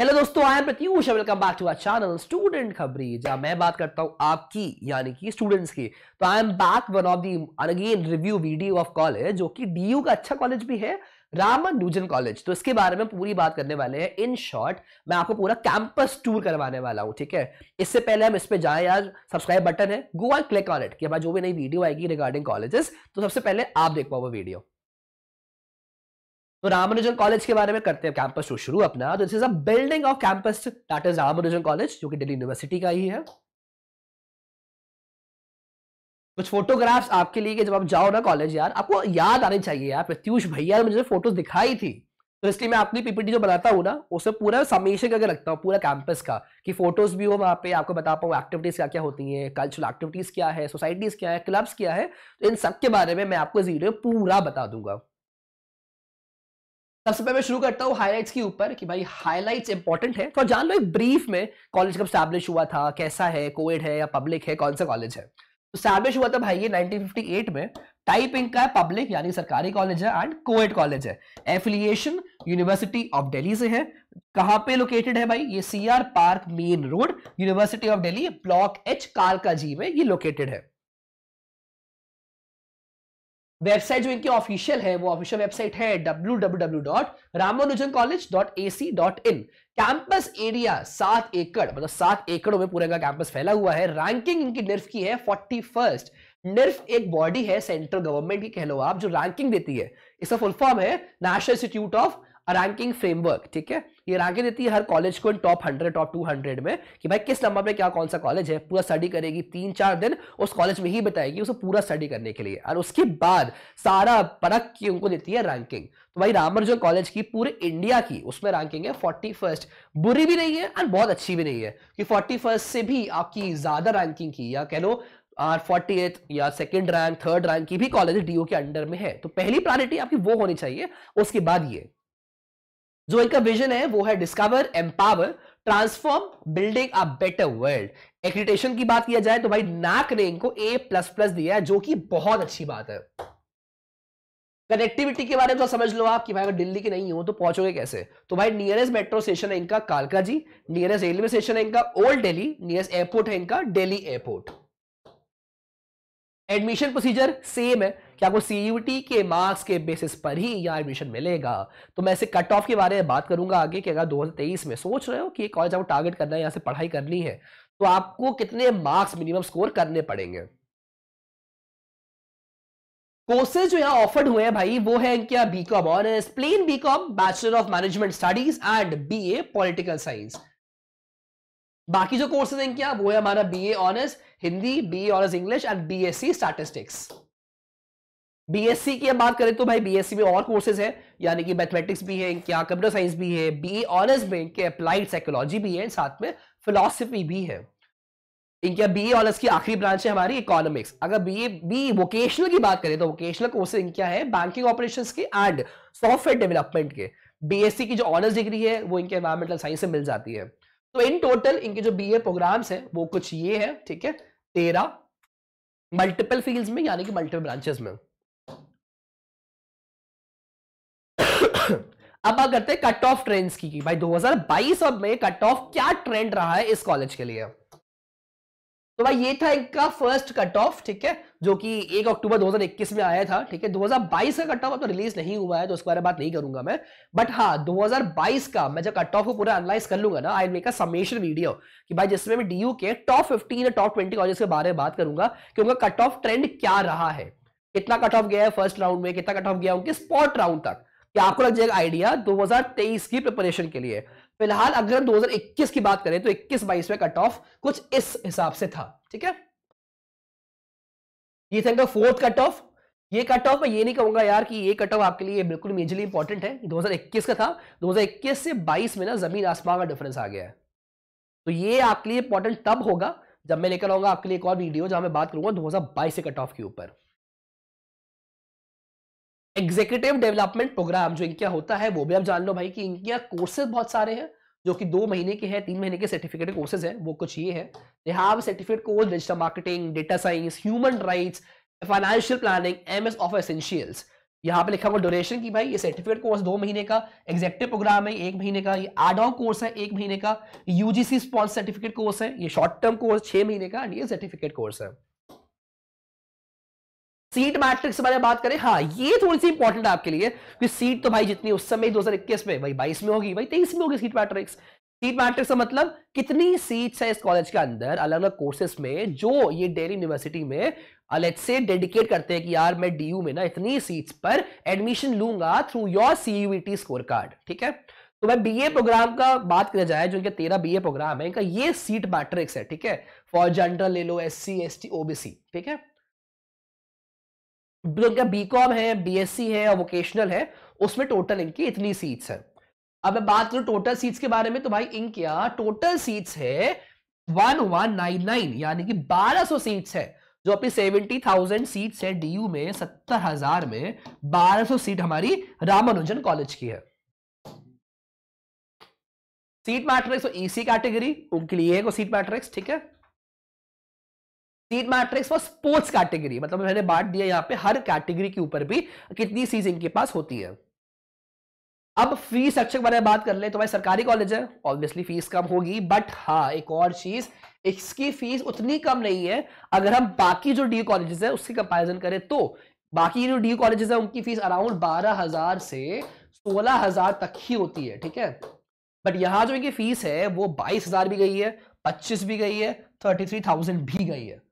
Hello दोस्तों I am Pratyush welcome back to our channel student Khabri जहां मैं बात करता हूं आपकी यानी कि स्टूडेंट्स की तो I am back one of the again review video of college जो कि डीयू का अच्छा कॉलेज भी है रामानुजन कॉलेज तो इसके बारे में पूरी बात करने वाले हैं इन शॉर्ट मैं आपको पूरा कैंपस टूर करवाने वाला हूँ ठीक है इससे पहले हम इस पे जाए यार सब्सक्राइब बटन है go are click on it कि हमारा जो भी नई वीडियो आएगी रिगार्डिंग कॉलेजेस तो सबसे पहले आप देख पाओ वीडियो तो रामानुजन कॉलेज के बारे में करते हैं कैंपस टू शुरू अपना तो this is a building of campus that is Ramanujan college जो कि दिल्ली यूनिवर्सिटी का ही है कुछ फोटोग्राफ्स आपके लिए कि जब आप जाओ ना कॉलेज यार आपको याद आनी चाहिए यार प्रत्युष भैया ने मुझे फोटोज दिखाई थी तो इसलिए मैं अपनी पीपीटी जो बनाता हूँ ना उसे पूरा समीशन करके रखता हूँ पूरा कैंपस का कि फोटोज भी हो वहाँ पे आपको बता पाऊँ एक्टिविटीज़ क्या क्या होती है कल्चरल एक्टिविटीज़ क्या है सोसाइटीज़ क्या है क्लब्स क्या है तो इन सब के बारे में मैं आपको इस वीडियो पूरा बता दूंगा सबसे पहले मैं शुरू करता हूँ हाईलाइट्स के ऊपर कि भाई हाईलाइट्स इंपॉर्टेंट है तो जान लो एक ब्रीफ में कॉलेज कब स्टैब्लिश हुआ था कैसा है कोविड है या पब्लिक है कौन सा कॉलेज है तो स्टैब्लिश हुआ था भाई ये 1958 में टाइप इंक का पब्लिक यानी सरकारी कॉलेज है एंड कोएड कॉलेज है एफिलिएशन यूनिवर्सिटी ऑफ दिल्ली से है कहाँ पे लोकेटेड है भाई ये C R park main road university of Delhi block H कालका जी में ये लोकेटेड है वेबसाइट जो इनकी ऑफिशियल है वो ऑफिशियल वेबसाइट है www.ramanujamcollege.ac.in कैंपस एरिया सात एकड़ मतलब सात एकड़ों में पूरे का कैंपस फैला हुआ है रैंकिंग इनकी निर्फ की है फोर्टी फर्स्ट निर्फ एक बॉडी है सेंट्रल गवर्नमेंट की कह लो आप जो रैंकिंग देती है इसका फुल फॉर्म है national institute of ranking framework ठीक है ये रैंकिंग देती है हर कॉलेज को in top hundred top two hundred में कि भाई किस नंबर पे क्या कौन सा कॉलेज है पूरा स्टडी करेगी तीन चार दिन उस कॉलेज में ही बताएगी उसे पूरा स्टडी करने के लिए और उसके बाद सारा परख की उनको देती है रैंकिंग तो भाई जो कॉलेज की पूरे इंडिया की उसमें रैंकिंग है फोर्टी फर्स्ट बुरी भी नहीं है और बहुत अच्छी भी नहीं है कि फोर्टी फर्स्ट से भी आपकी ज्यादा रैंकिंग की या कह लो आर फोर्टी एथ या सेकेंड रैंक थर्ड रैंक की भी कॉलेज डीओ के अंडर में है तो पहली प्रायोरिटी आपकी वो होनी चाहिए उसके बाद ये जो इनका विजन है वो है discover empower transform building a better world accreditation की बात किया जाए तो भाई नाक ने इनको ए प्लस प्लस दिया है जो कि बहुत अच्छी बात है कनेक्टिविटी के बारे में तो समझ लो आप कि भाई अगर दिल्ली के नहीं हो तो पहुंचोगे कैसे तो भाई नियरेस्ट मेट्रो स्टेशन है इनका कालका जी नियरेस्ट रेलवे स्टेशन है इनका ओल्ड डेली नियरेस्ट एयरपोर्ट है इनका Delhi airport admission procedure same है कि आपको सी के मार्क्स के बेसिस पर ही यहाँ एडमिशन मिलेगा तो मैं ऐसे कट ऑफ के बारे में बात करूंगा आगे कि अगर 2023 में सोच रहे हो कि कॉलेज आपको टारगेट करना है यहाँ से पढ़ाई करनी है तो आपको कितने मार्क्स मिनिमम स्कोर करने पड़ेंगे कोर्सेज जो यहाँ ऑफर्ड हुए हैं भाई वो है क्या BCom honours plain BCom bachelor of management studies and BA political science बाकी जो कोर्सेज हैं क्या वो है हमारा BA honours Hindi BA honours English and BSc statistics BSc तो की बात करें तो भाई बीएससी में और कोर्सेज है यानी कि मैथमेटिक्स भी है क्या कंप्यूटर साइंस भी है बी ऑनर्स में इनके अप्लाइड साइकोलॉजी भी है साथ में फिलोसफी भी है इनके बी ऑनर्स की आखिरी ब्रांच है हमारी इकोनॉमिक्स अगर बी बी वोकेशनल की बात करें तो वोकेशनल कोर्सेज इनके है बैंकिंग ऑपरेशन के एंड सॉफ्टवेयर डेवलपमेंट के बीएससी की जो ऑनर्स डिग्री है वो इनके एनवायरमेंटल मतलब साइंस से मिल जाती है तो इन टोटल इनके जो बी प्रोग्राम्स हैं वो कुछ ये है ठीक है तेरह मल्टीपल फील्ड्स में यानी कि मल्टीपल ब्रांचेस में अब बात करते हैं कट ऑफ ट्रेंड्स की कि भाई 2022 और में कट ऑफ क्या ट्रेंड रहा है इस कॉलेज के लिए तो भाई ये था इनका फर्स्ट कट ऑफ ठीक है जो कि 1 अक्टूबर 2021 में आया था ठीक है 2022 का कट ऑफ अब तो रिलीज नहीं हुआ है तो उसके बारे में बात नहीं करूंगा मैं बट हाँ 2022 का मैं जब कट ऑफ को पूरा एनालाइज कर लूंगा ना आई मेक समेशन वीडियो कि भाई जिसमें मैं डीयू के टॉप फिफ्टीन या टॉप ट्वेंटी कॉलेज के बारे में बात करूंगा कि उनका कट ऑफ ट्रेंड क्या रहा है कितना कट ऑफ गया है फर्स्ट राउंड में कितना कट ऑफ गया उनके स्पॉट राउंड तक कि आपको लग जाएगा आइडिया 2023 की प्रिपरेशन के लिए फिलहाल अगर 2021 की बात करें तो 21 बाईस में कट ऑफ कुछ इस हिसाब से था ठीक है ये था इनका फोर्थ कट ऑफ ये कट ऑफ मैं ये नहीं कहूंगा यार कि ये कट ऑफ आपके लिए बिल्कुल मेजरली इंपॉर्टेंट है 2021 का था 2021 से 22 में ना जमीन आसमान का डिफरेंस आ गया है तो ये आपके लिए इंपॉर्टेंट तब होगा जब मैं लेकर आऊंगा आपके लिए एक और वीडियो जहां मैं बात करूंगा 2022 से कट ऑफ के ऊपर एग्जीक्यूटिव डेवलपमेंट प्रोग्राम जो इनका होता है वो भी आप जान लो भाई कि इनके कोर्सेज बहुत सारे हैं जो कि दो महीने के हैं तीन महीने के सर्टिफिकेट कोर्सेज हैं वो कुछ ये है they have certificate course digital marketing data science human rights financial planning M S of essentials यहाँ पे लिखा हुआ ड्यूरेशन की भाई ये सर्टिफिकेट कोर्स दो महीने का एग्जेक्टिव प्रोग्राम है एक महीने का ये आड ऑन कोर्स है एक महीने का यूजीसी स्पॉन्स सर्टिफिकेट कोर्स है ये शॉर्ट टर्म कोर्स छह महीने का एंड ये सर्टिफिकेट कोर्स है सीट मैट्रिक्स के बारे में बात करें हाँ ये थोड़ी सी इंपॉर्टेंट आपके लिए कि सीट तो भाई जितनी उस समय दो में भाई बाईस में होगी भाई तेईस में होगी सीट मैट्रिक्स सीट मैट्रिक्स का मतलब कितनी सीट्स है इस कॉलेज के अंदर अलग अलग कोर्सेस में जो ये डेली यूनिवर्सिटी में अलग से डेडिकेट करते हैं कि यार मैं डी में ना इतनी सीट्स पर एडमिशन लूंगा through your CUET score card ठीक है तो मैं बीए प्रोग्राम का बात किया जाए जो इनका तेरह बी प्रोग्राम है इनका ये सीट मैट्रिक्स है ठीक है फॉर जनरल ले लो एस सी ओबीसी ठीक है उनका बी कॉम है बी एस सी है और वोकेशनल है उसमें टोटल इनकी इतनी सीट्स है अब मैं बात करूं टोटल सीट्स के बारे में तो भाई इन क्या टोटल सीट्स है 1199 यानी कि 1200 सीट्स है जो अपनी 70,000 सीट्स है डीयू में 70,000 में 1200 सीट हमारी रामानुजन कॉलेज की है सीट मैट्रिक्स ईसी कैटेगरी उनके लिए को सीट मैट्रिक्स ठीक है seat matrix for sports category मतलब मैंने बांट दिया यहाँ पे हर कैटेगरी के ऊपर भी कितनी सीट इनके पास होती है अब फीस स्ट्रक्चर बारे में बात कर ले तो भाई सरकारी कॉलेज है ऑब्वियसली फीस कम होगी बट हाँ एक और चीज इसकी फीस उतनी कम नहीं है अगर हम बाकी जो डी कॉलेजेस है उसकी कंपेरिजन करें तो बाकी जो डी कॉलेजेस है उनकी फीस अराउंड बारह हजार से सोलह हजार तक ही होती है ठीक है बट यहाँ जो इनकी फीस है वो बाईस हजार भी गई है पच्चीस भी गई है थर्टी थ्री थाउजेंड भी गई है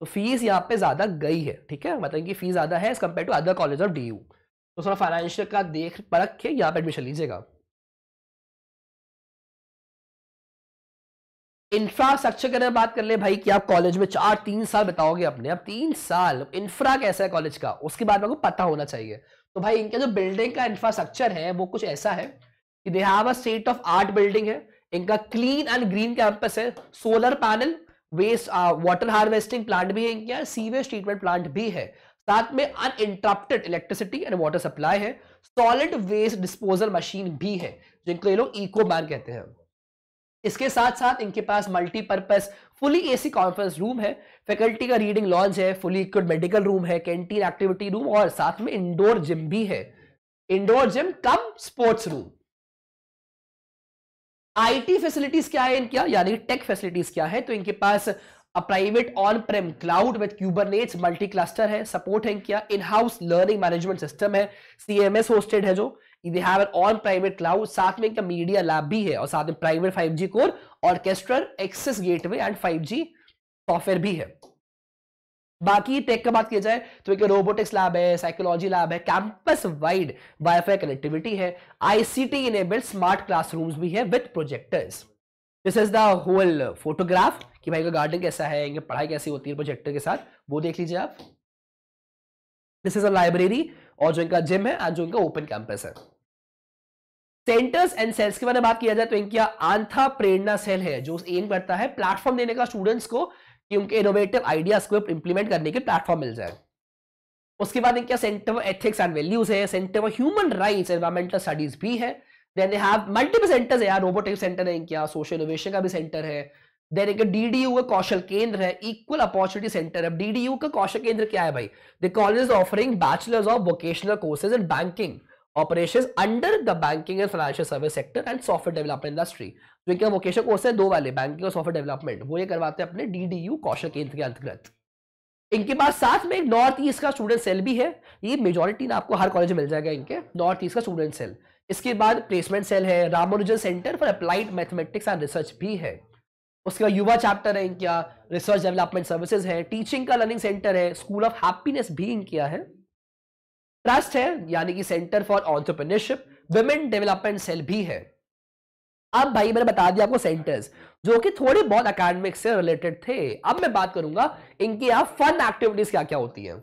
तो फीस यहाँ पे ज्यादा गई है ठीक है मतलब कि फीस ज्यादा है as compare to other college of D U तो थोड़ा फाइनेंशियल का देख परख के यहाँ पे एडमिशन लीजिएगा इंफ्रास्ट्रक्चर की अगर बात कर ले भाई कि आप कॉलेज में चार तीन साल बताओगे अपने अब तीन साल इंफ्रा कैसा है कॉलेज का उसके बाद आपको पता होना चाहिए तो भाई इनके जो बिल्डिंग का इंफ्रास्ट्रक्चर है वो कुछ ऐसा है कि they have a state of art building है इनका क्लीन एंड ग्रीन कैंपस है solar panel waste water harvesting plant भी है क्या सीवेज ट्रीटमेंट प्लांट भी है साथ में uninterrupted electricity and water supply है सॉलिड वेस्ट डिस्पोजल मशीन भी है जिनको ये लोग इको बैन कहते हैं इसके साथ साथ इनके पास multipurpose fully AC conference room है फैकल्टी का रीडिंग लॉन्च है फुली इक्विप मेडिकल रूम है कैंटीन एक्टिविटी रूम और साथ में इंडोर जिम भी है indoor gym cum sports room IT facilities क्या है इनका यानी कि टेक फैसिलिटीज क्या है तो इनके पास private on prem cloud with Kubernetes multi cluster है सपोर्ट है क्या in house learning management system है सीएमएस होस्टेड है जो they have an on private cloud साथ में इनका मीडिया लैब भी है और साथ में private 5G core orchestral access gateway and 5G software भी है बाकी टेक का बात किया जाए तो एक रोबोटिक्स लैब है साइकोलॉजी लैब है कैंपस वाइड वाईफाई कनेक्टिविटी है आईसीटी इनेबल्ड स्मार्ट क्लासरूम्स भी है with projectors this is the whole photograph कि भाई का गार्डन कैसा है इनकी पढ़ाई कैसी होती है प्रोजेक्टर के साथ वो देख लीजिए आप दिस इज अ लाइब्रेरी और जो इनका जिम है आज जो इनका ओपन कैंपस है सेंटर्स एंड सेल्स के बारे में बात किया जाए तो इनका आंथा प्रेरणा सेल है जो एम करता है प्लेटफॉर्म देने का स्टूडेंट्स को कि उनके इनोवेटिव आइडियाज को इंप्लीमेंट करने के प्लेटफॉर्म मिल जाए उसके बाद इनके centre for ethics and values है centre for human rights environmental studies भी है then they have multiple centres है यार रोबोटिक सेंटर है इनका सोशल इनोवेशन का भी सेंटर है देन एक डीडीयू का कौशल केंद्र है इक्वल अपॉर्चुनिटी सेंटर है डीडीयू का कौशल केंद्र क्या है भाई the college offering bachelors of vocational courses in banking operations under the banking and financial service sector and software development industry जो इनका वोकेशन कोर्स है दो वाले बैंकिंग और सॉफ्टवेयर डेवलपमेंट वो ये करवाते हैं अपने डीडीयू कौशल केंद्र के अंतर्गत इनके पास साथ में एक नॉर्थ ईस्ट का स्टूडेंट सेल भी है ये मेजोरिटी ना आपको हर कॉलेज में मिल जाएगा इनके नॉर्थ ईस्ट का स्टूडेंट सेल इसके बाद प्लेसमेंट सेल है Ramanujan centre for applied mathematics and research भी है उसके बाद युवा चैप्टर है इनका रिसर्च डेवलपमेंट सर्विसेज है टीचिंग का लर्निंग सेंटर है स्कूल ऑफ हैप्पीनेस भी इनका है ट्रस्ट है यानी कि centre for entrepreneurship women development cell भी है अब भाई मैंने बता दिया आपको सेंटर्स जो कि थोड़े बहुत अकेडमिक से रिलेटेड थे अब मैं बात करूंगा इनकी आप फन एक्टिविटीज क्या क्या होती है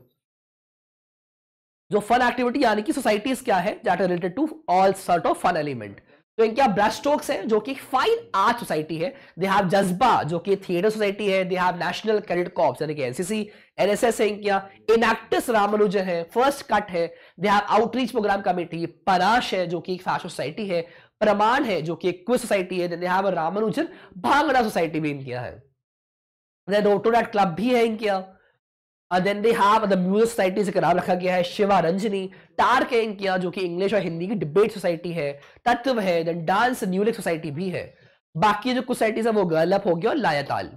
जो फन एक्टिविटी यानी कि सोसाइटीज क्या है related to all sort of fun element तो इनके ब्रास्टोक्स हैं जो कि फाइन आर्ट सोसाइटी है दे हैव जज्बा जो कि थिएटर सोसाइटी है they have national cadet corps यानी कि एनसीसी एनएसएस है इनके एक्टिस रामानुजन है फर्स्ट कट है they have outreach programme committee पराश है जो कि एक फैशन सोसाइटी है प्रमाण है जो कि एक क्विज सोसाइटी है they have Ramanujan bhangra society भी इनके है रोटोडैट क्लब भी है इनके यहाँ And then they have music society से करार रखा गया है शिवा रंजनी टार के इंकिया जो कि इंग्लिश और हिंदी की डिबेट सोसाइटी है तत्व है देन डांस न्यूलिक सोसाइटी भी है बाकी जो कुछ सोसाइटीज है वो गर्लअप हो गया और लायताल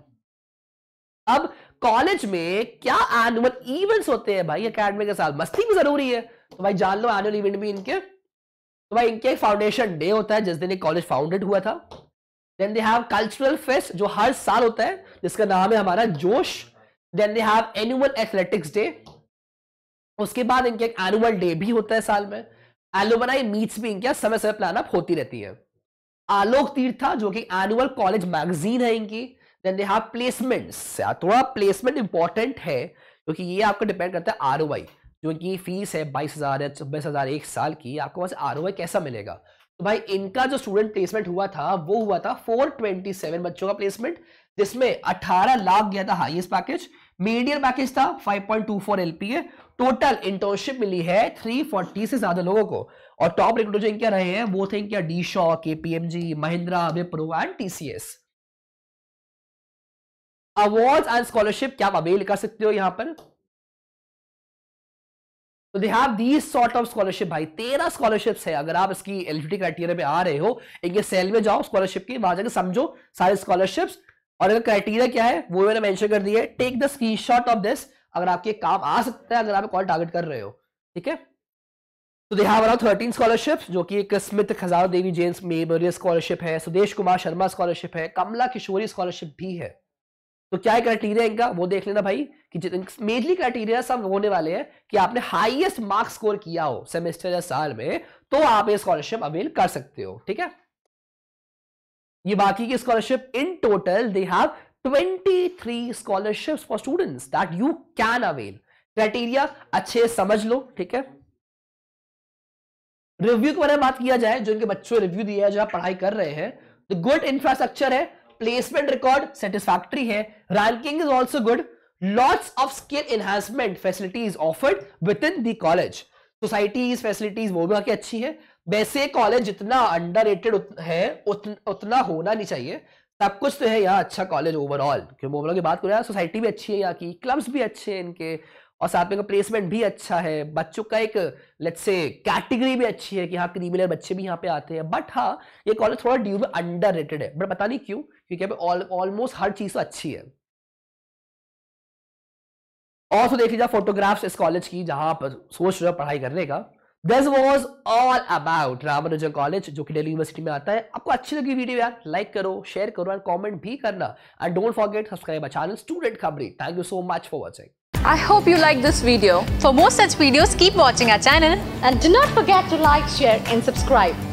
अब कॉलेज में क्या एनुअल इवेंट्स होते हैं भाई के साल मस्ती भी जरूरी है तो भाई जान लो एनुअल इवेंट भी इनके तो भाई इनके एक फाउंडेशन डे होता है जिस दिन एक कॉलेज फाउंडेड हुआ था then they have cultural fest जो हर साल होता है जिसका नाम है हमारा Josh then they have annual athletics day उसके बाद इनके एक एनुअल डे भी होता है साल में एलोमनाई मीट्स भी इनके समय समय प्लान अप होती रहती है आलोक तीर्था जो कि एनुअल कॉलेज मैगजीन है इनकी देन दे हैव प्लेसमेंट्स थोड़ा प्लेसमेंट इंपॉर्टेंट है क्योंकि ये आपको डिपेंड करता है आर जो इनकी फीस है बाईस हज़ार या छब्बीस हज़ार एक साल की आपको वहाँ से आर कैसा मिलेगा तो भाई इनका जो स्टूडेंट प्लेसमेंट हुआ था वो हुआ था 427 बच्चों का प्लेसमेंट जिसमें 18 लाख गया था हाईएस्ट पैकेज मीडियम पैकेज था 5.24 एलपीए टोटल इंटर्नशिप मिली है 340 से ज्यादा लोगों को और टॉप रिक्रूटर जो इनके रहे हैं वो थे इनके D Shaw KPMG Mahindra Wipro and TCS awards and scholarship क्या आप अवेल कर सकते हो यहां पर तो they have these sort of scholarship भाई तेरह स्कॉलरशिप्स है अगर आप इसकी एलिजिबिलिटी क्राइटेरिया पे आ रहे हो इनके सेल में जाओ स्कॉलरशिप की वहां जाकर समझो सारे स्कॉलरशिप्स और अगर क्राइटेरिया क्या है वो मैंने मेंशन कर दिया है take the screenshot of this अगर आपके काम आ सकता है अगर आप कॉल टारगेट कर रहे हो ठीक है तो देहा थर्टीन स्कॉलरशिप जो कि एक स्मिथ खजार देवी जेम्स मेमोरियल स्कॉलरशिप है सुदेश कुमार शर्मा स्कॉलरशिप है कमला किशोरी स्कॉलरशिप भी है तो क्या है क्राइटेरिया इनका वो देख लेना भाई कि मेजली क्राइटेरिया सब होने वाले हैं कि आपने हाईएस्ट मार्क्स स्कोर किया हो सेमेस्टर या साल में तो आप ये स्कॉलरशिप अवेल कर सकते हो ठीक है ये बाकी की scholarship in total they have 23 scholarships for students that you can avail criteria अच्छे समझ लो ठीक है रिव्यू के बारे में बात किया जाए जो इनके बच्चों रिव्यू दिया है जो आप पढ़ाई कर रहे हैं तो गुड इंफ्रास्ट्रक्चर है प्लेसमेंट रिकॉर्ड सेटिस्फैक्ट्री है ranking is also good lots of skill enhancement facilities offered within the college societies facilities वो भी आके अच्छी है वैसे कॉलेज जितना अंडर है उतन, उतना होना नहीं चाहिए सब कुछ तो है यहाँ अच्छा कॉलेज ओवरऑल क्यों ओवरऑल की बात करें सोसाइटी भी अच्छी है यहाँ की क्लब्स भी अच्छे हैं इनके और साथ में प्लेसमेंट भी अच्छा है बच्चों का एक लेट्स से कैटेगरी भी अच्छी है कि हाँ क्रिमिनल बच्चे भी यहाँ पे आते हैं बट हाँ ये कॉलेज थोड़ा ड्यू में अंडर रेटेड है बट पता नहीं क्यों क्योंकि यहाँ पे ऑलमोस्ट हर चीज़ तो अच्छी है और तो देख लीजिए फोटोग्राफ्स इस कॉलेज की जहाँ आप सोच रहे हो पढ़ाई करने का this was all about Ramanujan college जो कि दिल्ली यूनिवर्सिटी में आता है आपको अच्छी लगी वीडियो यार लाइक करो शेयर करो एंड कमेंट भी करना and don't forget subscribe a channel student Khabri thank you so much for watching I hope you like this video. For more such videos, keep watching our channel and do not forget to like, share and subscribe.